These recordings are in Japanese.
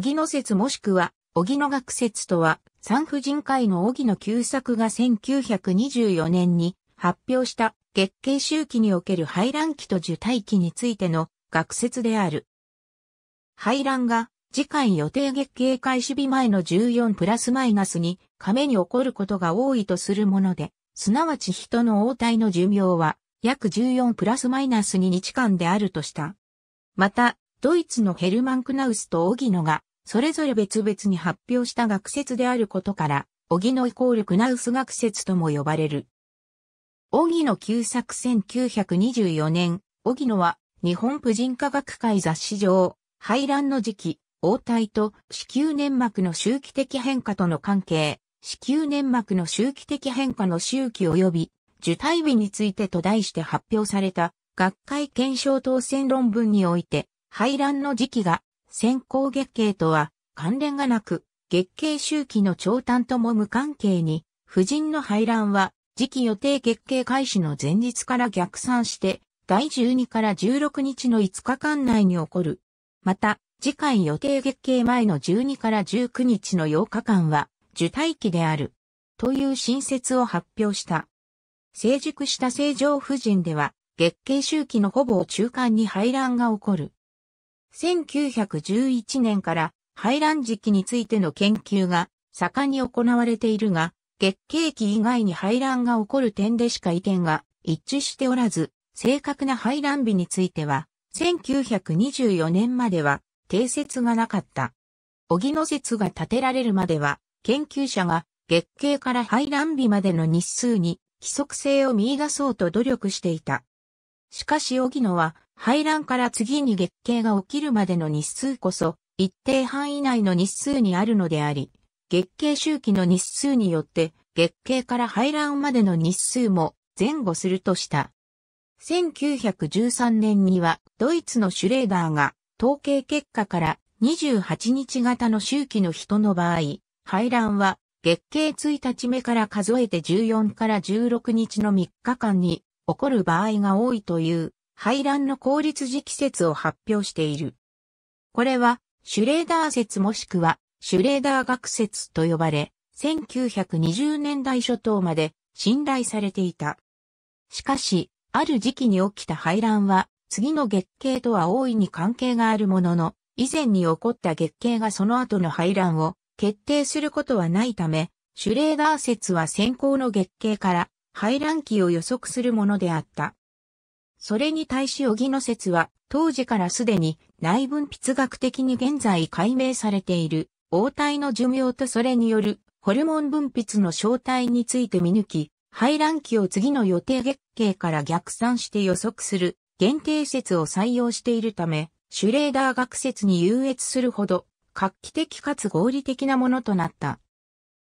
荻野説もしくは、荻野学説とは、産婦人科医の荻野久作が1924年に発表した月経周期における排卵期と受胎期についての学説である。排卵が次回予定月経開始日前の14プラスマイナスに亀に起こることが多いとするもので、すなわち人の応体の寿命は約14プラスマイナス2日間であるとした。また、ドイツのヘルマン・クナウスとオギノがそれぞれ別々に発表した学説であることから、木のイコールクナウス学説とも呼ばれる。小木の旧作1924年、小木野は日本婦人科学会雑誌上、排卵の時期、応体と子宮粘膜の周期的変化との関係、子宮粘膜の周期的変化の周期及び受胎日についてと題して発表された学会検証当選論文において、排卵の時期が先行月経とは関連がなく、月経周期の長短とも無関係に、婦人の排卵は、時期予定月経開始の前日から逆算して、第12から16日の5日間内に起こる。また、次回予定月経前の12から19日の8日間は、受胎期である。という新説を発表した。成熟した正常婦人では、月経周期のほぼ中間に排卵が起こる。1911年から排卵時期についての研究が盛んに行われているが、月経期以外に排卵が起こる点でしか意見が一致しておらず、正確な排卵日については、1924年までは定説がなかった。小木の説が立てられるまでは、研究者が月経から排卵日までの日数に規則性を見出そうと努力していた。しかし小木野は排卵から次に月経が起きるまでの日数こそ、一定範囲内の日数にあるのであり、月経周期の日数によって、月経から排卵までの日数も前後するとした。1913年には、ドイツのシュレーダーが、統計結果から28日型の周期の人の場合、排卵は月経1日目から数えて14から16日の3日間に起こる場合が多いという排卵の効率時期説を発表している。これは、シュレーダー説もしくは、シュレーダー学説と呼ばれ、1920年代初頭まで信頼されていた。しかし、ある時期に起きた排卵は、次の月経とは大いに関係があるものの、以前に起こった月経がその後の排卵を決定することはないため、シュレーダー説は先行の月経から排卵期を予測するものであった。それに対し荻野説は、当時からすでに内分泌学的に現在解明されている、応体の寿命とそれによるホルモン分泌の正体について見抜き、排卵期を次の予定月経から逆算して予測する限定説を採用しているため、シュレーダー学説に優越するほど、画期的かつ合理的なものとなった。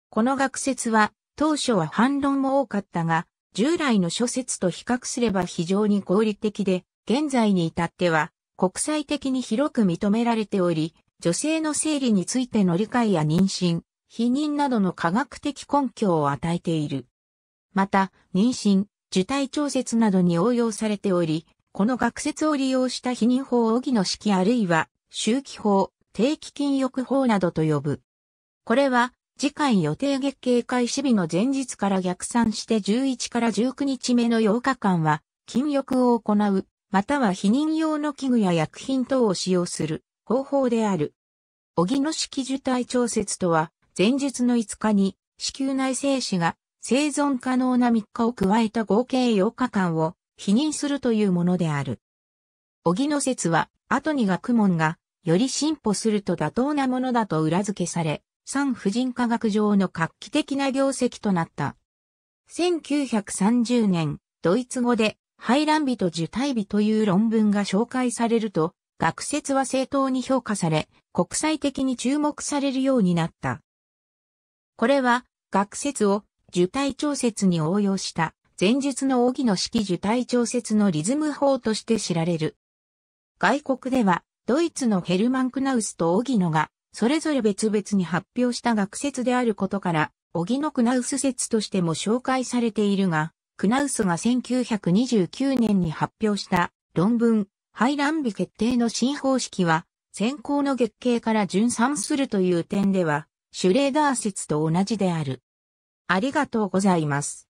この学説は、当初は反論も多かったが、従来の諸説と比較すれば非常に合理的で、現在に至っては国際的に広く認められており、女性の生理についての理解や妊娠、避妊などの科学的根拠を与えている。また、妊娠、受胎調節などに応用されており、この学説を利用した避妊法を義の式あるいは、周期法、定期禁欲法などと呼ぶ。これは、次回予定月経開始日の前日から逆算して11から19日目の8日間は、禁欲を行う、または避妊用の器具や薬品等を使用する方法である。小木の式受体調節とは、前日の5日に子宮内精子が生存可能な3日を加えた合計8日間を否認するというものである。小木の説は、後に学問がより進歩すると妥当なものだと裏付けされ、産婦人科学上の画期的な業績となった。1930年、ドイツ語で、排卵日と受胎日という論文が紹介されると、学説は正当に評価され、国際的に注目されるようになった。これは、学説を受胎調節に応用した、前述のギの式受胎調節のリズム法として知られる。外国では、ドイツのヘルマン・クナウスとギのが、それぞれ別々に発表した学説であることから、荻野クナウス説としても紹介されているが、クナウスが1929年に発表した論文、排卵日決定の新方式は、先行の月経から順算するという点では、シュレーダー説と同じである。ありがとうございます。